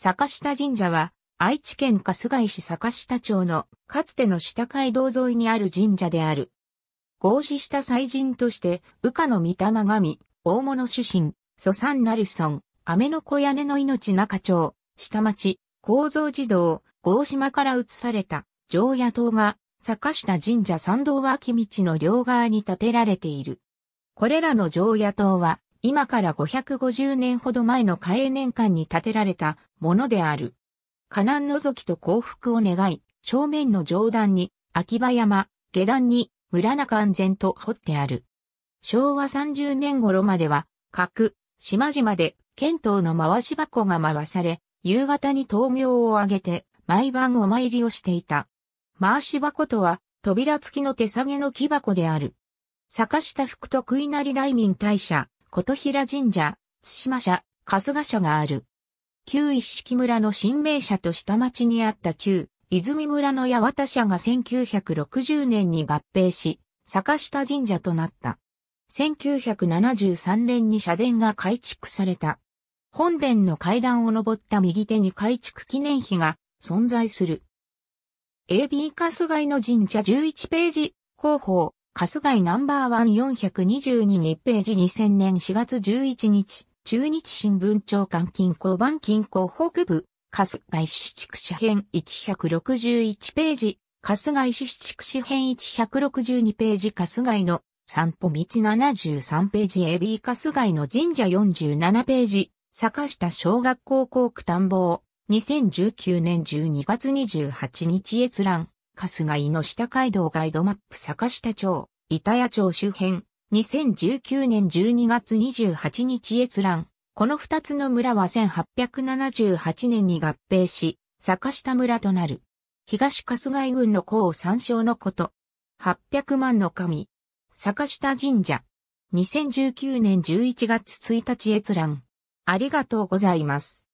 坂下神社は、愛知県春日井市坂下町の、かつての下街道沿いにある神社である。合祀した祭神として、羽化の御霊神、大物主神、蘇三ナルソン、雨の小屋根の命中町、下町、構造児童、合島から移された、常夜島が、坂下神社参道脇道の両側に建てられている。これらの常夜島は、今から550年ほど前の嘉永年間に建てられたものである。河南ぞきと幸福を願い、正面の上段に秋葉山、下段に村中安全と掘ってある。昭和30年頃までは、各島々で県東の回し箱が回され、夕方に灯明をあげて、毎晩お参りをしていた。回し箱とは、扉付きの手下げの木箱である。坂下福徳稲荷大民大社、琴平神社、津島社、春日社がある。旧一式村の新名社と下町にあった旧、泉村の八幡社が1960年に合併し、坂下神社となった。1973年に社殿が改築された。本殿の階段を登った右手に改築記念碑が存在する。AB 春日井の神社11ページ、広報、カスガイナンバーワン422ページ2000年4月11日、中日新聞長官金庫番金庫北部、カスガイ市地区市編161ページ、カスガイ市地区市編162ページカスガイの散歩道73ページ AB カスガイの神社47ページ、坂下小学校校区探訪、2019年12月28日閲覧。春日井の下街道ガイドマップ坂下町、板谷町周辺、2019年12月28日閲覧。この二つの村は1878年に合併し、坂下村となる。東春日井郡の甲参照のこと。800万の神。坂下神社。2019年11月1日閲覧。ありがとうございます。